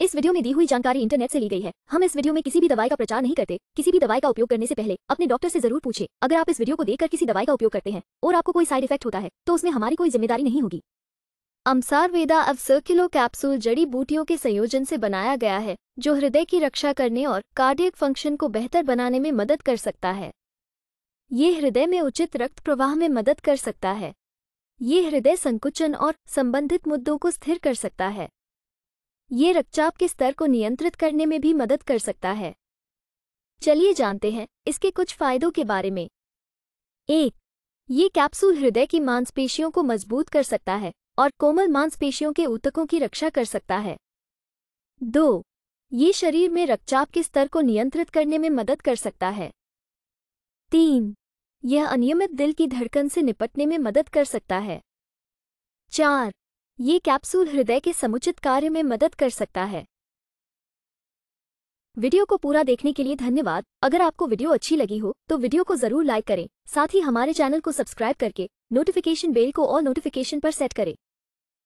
इस वीडियो में दी हुई जानकारी इंटरनेट से ली गई है हम इस वीडियो में किसी भी दवाई का प्रचार नहीं करते किसी भी दवाई का उपयोग करने से पहले अपने डॉक्टर से जरूर पूछे अगर आप इस वीडियो को देखकर किसी दवाई का उपयोग करते हैं और आपको कोई साइड इफेक्ट होता है तो उसमें हमारी कोई जिम्मेदारी नहीं होगी अमसार वेदा अब सर्किलो कैप्सूल जड़ी बूटियों के संयोजन से बनाया गया है जो हृदय की रक्षा करने और कार्डियक फंक्शन को बेहतर बनाने में मदद कर सकता है ये हृदय में उचित रक्त प्रवाह में मदद कर सकता है ये हृदय संकुचन और संबंधित मुद्दों को स्थिर कर सकता है ये रक्तचाप के स्तर को नियंत्रित करने में भी मदद कर सकता है चलिए जानते हैं इसके कुछ फायदों के बारे में एक ये कैप्सूल हृदय की मांसपेशियों को मजबूत कर सकता है और कोमल मांसपेशियों के ऊतकों की रक्षा कर सकता है दो ये शरीर में रक्तचाप के स्तर को नियंत्रित करने में मदद कर सकता है तीन यह अनियमित दिल की धड़कन से निपटने में मदद कर सकता है चार ये कैप्सूल हृदय के समुचित कार्य में मदद कर सकता है वीडियो को पूरा देखने के लिए धन्यवाद अगर आपको वीडियो अच्छी लगी हो तो वीडियो को जरूर लाइक करें साथ ही हमारे चैनल को सब्सक्राइब करके नोटिफिकेशन बेल को और नोटिफिकेशन पर सेट करें